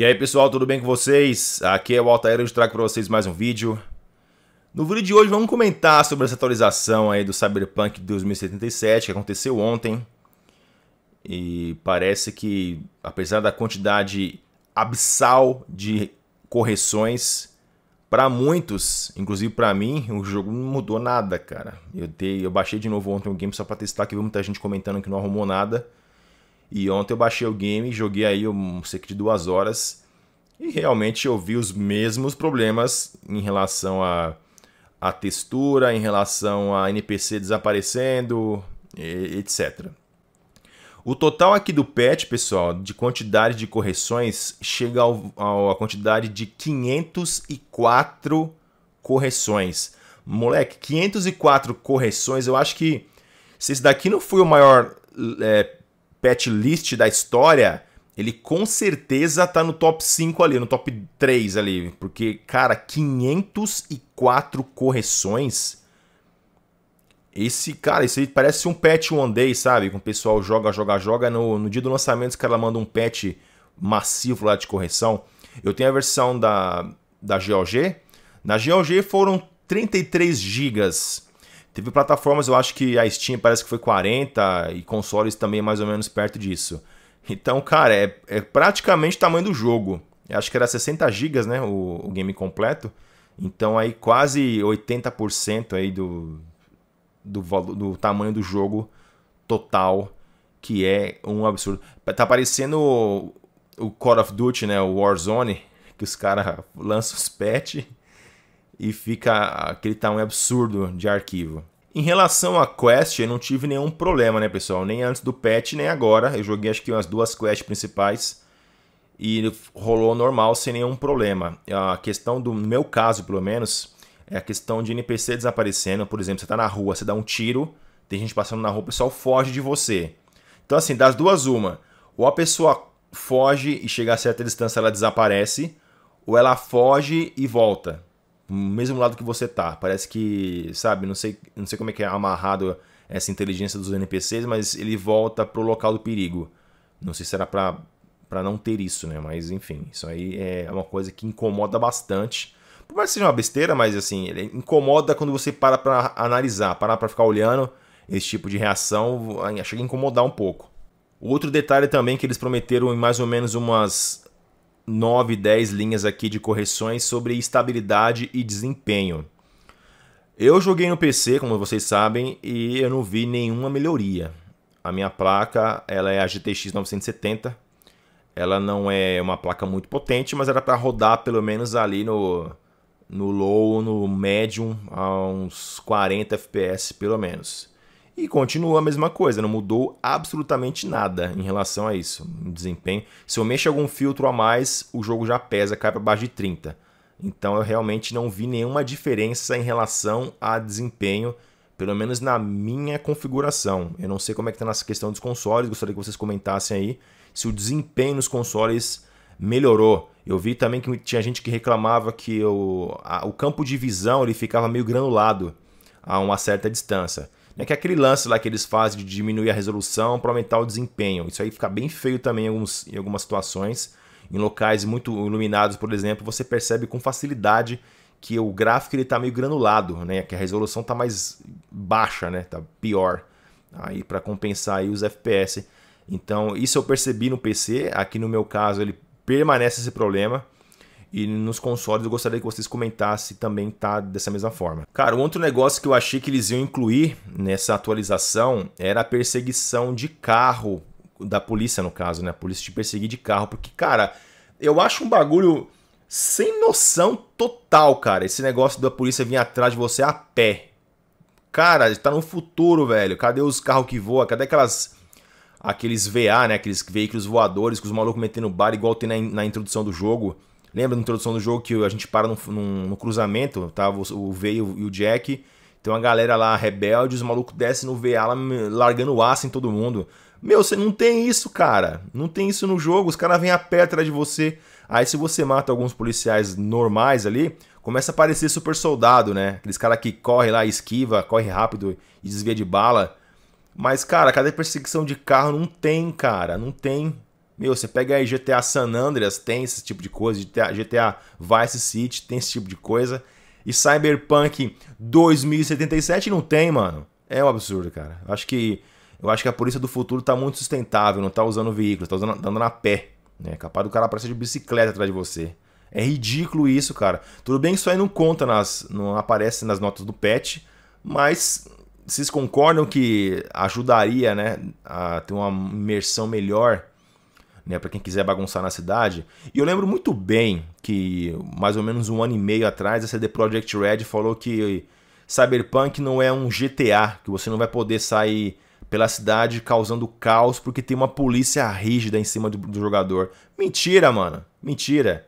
E aí pessoal, tudo bem com vocês? Aqui é o Altair, eu trago para vocês mais um vídeo. No vídeo de hoje vamos comentar sobre essa atualização aí do Cyberpunk 2077 que aconteceu ontem. E parece que, apesar da quantidade abissal de correções, para muitos, inclusive para mim, o jogo não mudou nada, cara. Eu, dei, eu baixei de novo ontem o game só para testar, que vi muita gente comentando que não arrumou nada. E ontem eu baixei o game, e joguei aí um, cerca de duas horas e realmente eu vi os mesmos problemas em relação a, a textura, em relação a NPC desaparecendo, e, etc. O total aqui do patch, pessoal, de quantidade de correções, chega à quantidade de 504 correções. Moleque, 504 correções, eu acho que se esse daqui não foi o maior é, pet list da história, ele com certeza tá no top 5 ali, no top 3 ali. Porque, cara, 504 correções. Esse, cara, isso aí parece um patch one day, sabe? Com o pessoal joga, joga, joga. No, no dia do lançamento, os caras mandam um patch massivo lá de correção. Eu tenho a versão da, da GOG. Na GOG foram 33 gigas Teve plataformas, eu acho que a Steam parece que foi 40 e consoles também é mais ou menos perto disso. Então, cara, é, é praticamente o tamanho do jogo. Eu acho que era 60 GB, né, o, o, game completo. Então aí quase 80% aí do, do, do tamanho do jogo total, que é um absurdo. Tá parecendo o Call of Duty, né, o Warzone, que os caras lançam os patch e fica aquele tamanho absurdo de arquivo. Em relação à quest, eu não tive nenhum problema, né, pessoal? Nem antes do patch, nem agora. Eu joguei acho que umas duas quests principais e rolou normal sem nenhum problema. A questão do meu caso, pelo menos, é a questão de NPC desaparecendo. Por exemplo, você está na rua, você dá um tiro, tem gente passando na rua, o pessoal foge de você. Então, assim, das duas, uma. Ou a pessoa foge e chega a certa distância, ela desaparece, ou ela foge e volta mesmo lado que você tá. Parece que, sabe, não sei, não sei como é que é amarrado essa inteligência dos NPCs, mas ele volta pro local do perigo. Não sei se era pra, pra não ter isso, né? Mas enfim, isso aí é uma coisa que incomoda bastante. Por mais que seja uma besteira, mas assim, ele incomoda quando você para pra analisar, parar pra ficar olhando esse tipo de reação, chega a incomodar um pouco. Outro detalhe também que eles prometeram em mais ou menos umas 9, 10 linhas aqui de correções sobre estabilidade e desempenho. Eu joguei no PC, como vocês sabem, e eu não vi nenhuma melhoria. A minha placa ela é a GTX 970. Ela não é uma placa muito potente, mas era para rodar pelo menos ali no, no low, no medium, a uns 40 FPS pelo menos. E continua a mesma coisa, não mudou absolutamente nada em relação a isso, desempenho. Se eu mexo algum filtro a mais, o jogo já pesa, cai para baixo de 30. Então eu realmente não vi nenhuma diferença em relação a desempenho, pelo menos na minha configuração. Eu não sei como é que está nessa questão dos consoles, gostaria que vocês comentassem aí se o desempenho nos consoles melhorou. Eu vi também que tinha gente que reclamava que o, a, o campo de visão ele ficava meio granulado a uma certa distância é Que é aquele lance lá que eles fazem de diminuir a resolução para aumentar o desempenho. Isso aí fica bem feio também em, alguns, em algumas situações. Em locais muito iluminados, por exemplo, você percebe com facilidade que o gráfico ele tá meio granulado, né? Que a resolução está mais baixa, né? Tá pior. Aí para compensar aí os FPS. Então, isso eu percebi no PC, aqui no meu caso ele permanece esse problema. E nos consoles eu gostaria que vocês comentassem também tá dessa mesma forma. Cara, um outro negócio que eu achei que eles iam incluir nessa atualização era a perseguição de carro, da polícia no caso, né? A polícia te perseguir de carro, porque, cara, eu acho um bagulho sem noção total, cara. Esse negócio da polícia vir atrás de você a pé. Cara, tá no futuro, velho. Cadê os carros que voam? Cadê aquelas aqueles VA, né? Aqueles veículos voadores que os malucos metendo bar, igual tem na, na, introdução do jogo. Lembra na introdução do jogo que a gente para no cruzamento, tá? o V e o Jack. Tem uma galera lá rebelde, os malucos descem no VA lá, largando o aço em todo mundo. Meu, você não tem isso, cara. Não tem isso no jogo. Os caras vêm a pé atrás de você. Aí se você mata alguns policiais normais ali, começa a parecer super soldado, né? Aqueles caras que corre lá, esquiva, corre rápido e desvia de bala. Mas, cara, cadê perseguição de carro? Não tem, cara. Não tem. Meu, você pega aí GTA San Andreas, tem esse tipo de coisa, GTA, GTA Vice City, tem esse tipo de coisa. E Cyberpunk 2077 não tem, mano. É um absurdo, cara. Acho que eu acho que a polícia do futuro tá muito sustentável, não tá usando veículos, tá usando, tá andando a pé. Né? Capaz do cara aparecer de bicicleta atrás de você. É ridículo isso, cara. Tudo bem que isso aí não conta, nas, não aparece nas notas do PET, mas vocês concordam que ajudaria né, a ter uma imersão melhor né, para quem quiser bagunçar na cidade. E eu lembro muito bem que mais ou menos um ano e meio atrás a CD Projekt Red falou que Cyberpunk não é um GTA, que você não vai poder sair pela cidade causando caos porque tem uma polícia rígida em cima do, do jogador. Mentira, mano. Mentira.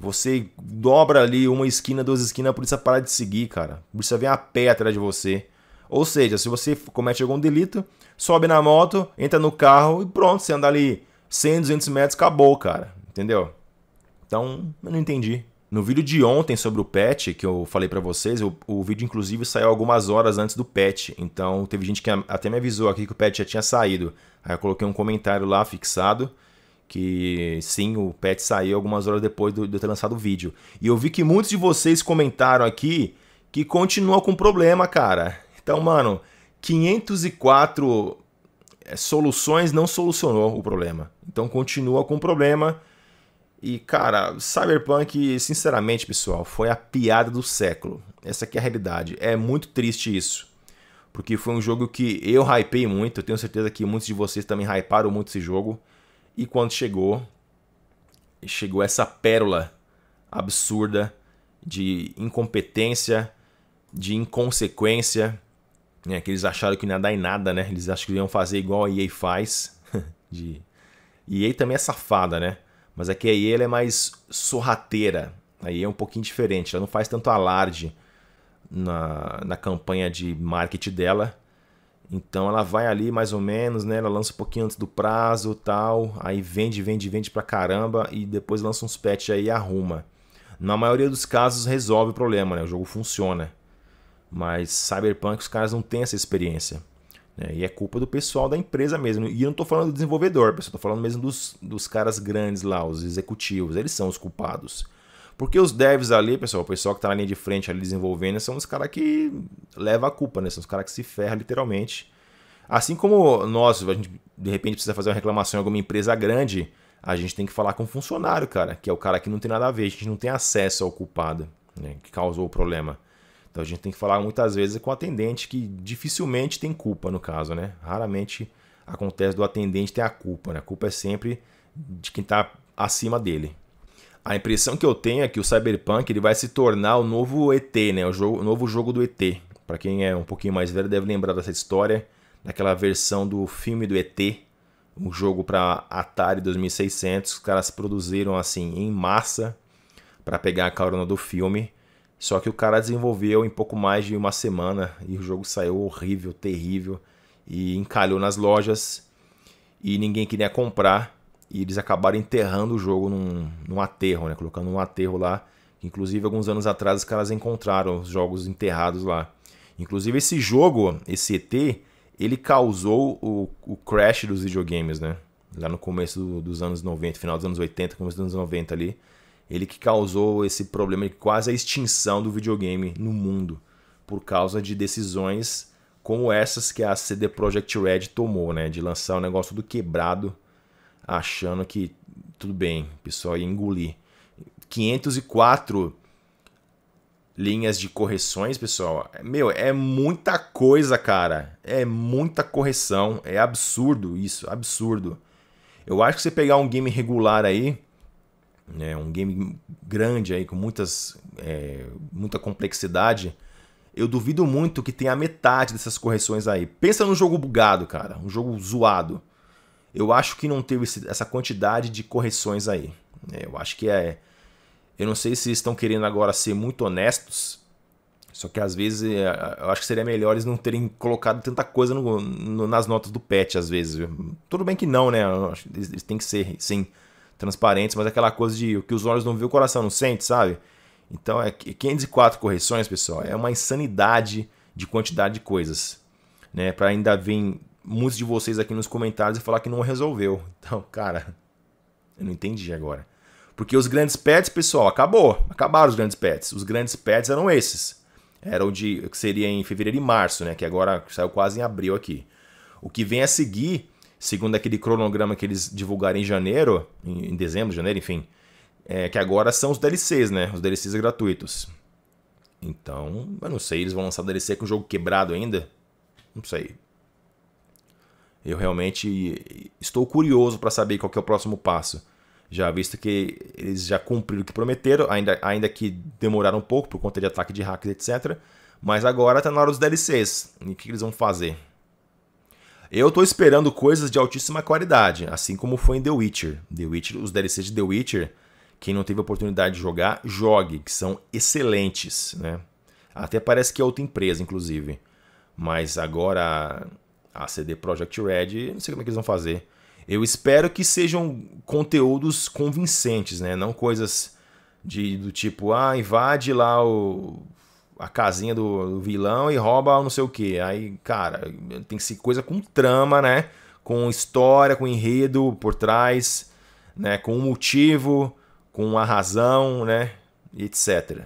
Você dobra ali uma esquina, duas esquinas, a polícia para de seguir, cara. A polícia vem a pé atrás de você. Ou seja, se você comete algum delito, sobe na moto, entra no carro e pronto, você anda ali 100, 200 metros, acabou, cara. Entendeu? Então, eu não entendi. No vídeo de ontem sobre o patch, que eu falei para vocês, o, o, vídeo inclusive saiu algumas horas antes do patch. Então, teve gente que até me avisou aqui que o patch já tinha saído. Aí eu coloquei um comentário lá fixado que sim, o patch saiu algumas horas depois de eu ter lançado o vídeo. E eu vi que muitos de vocês comentaram aqui que continua com problema, cara. Então, mano, 504 é, soluções não solucionou o problema. Então continua com o problema. E cara, Cyberpunk, sinceramente, pessoal, foi a piada do século. Essa aqui é a realidade. É muito triste isso. Porque foi um jogo que eu hypei muito, eu tenho certeza que muitos de vocês também hyparam muito esse jogo. E quando chegou, chegou essa pérola absurda de incompetência, de inconsequência é, que eles acharam que não ia dar em nada, né? Eles acham que iam fazer igual a EA faz. de... EA também é safada, né? Mas aqui é a EA é mais sorrateira. A EA é um pouquinho diferente. Ela não faz tanto alarde na, na campanha de marketing dela. Então ela vai ali mais ou menos, né? Ela lança um pouquinho antes do prazo tal. Aí vende, vende, vende pra caramba. E depois lança uns patches aí e arruma. Na maioria dos casos resolve o problema, né? O jogo funciona. Mas Cyberpunk os caras não têm essa experiência. Né? E é culpa do pessoal da empresa mesmo. E eu não estou falando do desenvolvedor, pessoal, estou falando mesmo dos, dos caras grandes lá, os executivos. Eles são os culpados. Porque os devs ali, pessoal, o pessoal que está na linha de frente ali desenvolvendo, são os caras que levam a culpa, né? São os caras que se ferram literalmente. Assim como nós, a gente de repente precisa fazer uma reclamação em alguma empresa grande, a gente tem que falar com o funcionário, cara, que é o cara que não tem nada a ver, a gente não tem acesso ao culpado né, que causou o problema. Então a gente tem que falar muitas vezes com o atendente que dificilmente tem culpa no caso, né? Raramente acontece do atendente ter a culpa, né? A culpa é sempre de quem está acima dele. A impressão que eu tenho é que o Cyberpunk ele vai se tornar o novo ET, né? O, jogo, o novo jogo do ET. Para quem é um pouquinho mais velho deve lembrar dessa história, daquela versão do filme do ET, um jogo para Atari 2600. Os caras produziram assim em massa para pegar a carona do filme só que o cara desenvolveu em pouco mais de uma semana e o jogo saiu horrível, terrível e encalhou nas lojas e ninguém queria comprar e eles acabaram enterrando o jogo num, num aterro, né? Colocando um aterro lá. Inclusive, alguns anos atrás, os caras encontraram os jogos enterrados lá. Inclusive, esse jogo, esse ET, ele causou o, o crash dos videogames, né? Lá no começo do, dos anos 90, final dos anos 80, começo dos anos 90 ali ele que causou esse problema de quase a extinção do videogame no mundo, por causa de decisões como essas que a CD Projekt Red tomou, né? De lançar um negócio do quebrado, achando que tudo bem, o pessoal ia engolir. 504 linhas de correções, pessoal. É, meu, é muita coisa, cara. É muita correção. É absurdo isso, absurdo. Eu acho que você pegar um game regular aí, né, um game grande aí com muitas, é, muita complexidade, eu duvido muito que tenha metade dessas correções aí. Pensa num jogo bugado, cara, um jogo zoado. Eu acho que não teve esse, essa quantidade de correções aí. Né. Eu acho que é. Eu não sei se estão querendo agora ser muito honestos, só que às vezes é, eu acho que seria melhor eles não terem colocado tanta coisa no, no, nas notas do patch, às vezes. Tudo bem que não, né? Eles, eles têm que ser, sim, transparentes, mas aquela coisa de o que os olhos não viu, o coração não sente, sabe? Então é 504 correções, pessoal, é uma insanidade de quantidade de coisas, né? Para ainda vir muitos de vocês aqui nos comentários e falar que não resolveu. Então, cara, eu não entendi agora. Porque os grandes pets, pessoal, acabou. Acabaram os grandes pets. Os grandes pets eram esses. Era o de que seria em fevereiro e março, né? Que agora saiu quase em abril aqui. O que vem a seguir segundo aquele cronograma que eles divulgaram em janeiro, em dezembro, janeiro, enfim, é, que agora são os DLCs, né? Os DLCs gratuitos. Então, eu não sei, eles vão lançar DLC com o jogo quebrado ainda? Não sei. Eu realmente estou curioso para saber qual é o próximo passo. Já visto que eles já cumpriram o que prometeram, ainda, ainda que demoraram um pouco por conta de ataque de hackers, etc. Mas agora está na hora dos DLCs. E o que eles vão fazer? Eu tô esperando coisas de altíssima qualidade, assim como foi em The Witcher. The Witcher, os DLCs de The Witcher, quem não teve oportunidade de jogar, jogue, que são excelentes, né? Até parece que é outra empresa, inclusive. Mas agora a CD Projekt Red, não sei como é que eles vão fazer. Eu espero que sejam conteúdos convincentes, né? Não coisas de, do tipo, ah, invade lá o a casinha do, vilão e rouba não sei o que. Aí, cara, tem que ser coisa com trama, né? Com história, com enredo por trás, né? Com um motivo, com a razão, né? etc.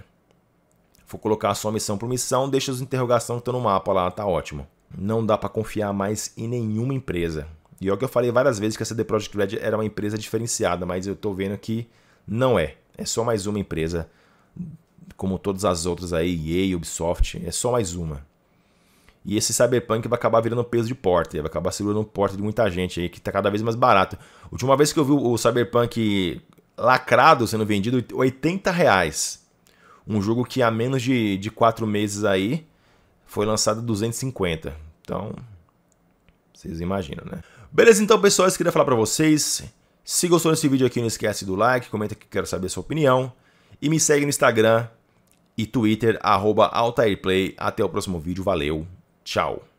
Vou colocar só missão por missão, deixa as interrogações que estão no mapa lá, tá ótimo. Não dá para confiar mais em nenhuma empresa. E é o que eu falei várias vezes que a CD Projekt Red era uma empresa diferenciada, mas eu tô vendo que não é. É só mais uma empresa como todas as outras aí, EA, Ubisoft, é só mais uma. E esse Cyberpunk vai acabar virando peso de porta, vai acabar segurando porta de muita gente aí, que tá cada vez mais barato. última vez que eu vi o Cyberpunk lacrado sendo vendido, 80 reais. Um jogo que há menos de, de 4 meses aí foi lançado 250. Então, vocês imaginam, né? Beleza, então, pessoal, isso que eu queria falar pra vocês. Se gostou desse vídeo aqui, não esquece do like, comenta que quero saber a sua opinião. E me segue no Instagram, e Twitter, arroba Altairplay. Até o próximo vídeo, valeu, tchau.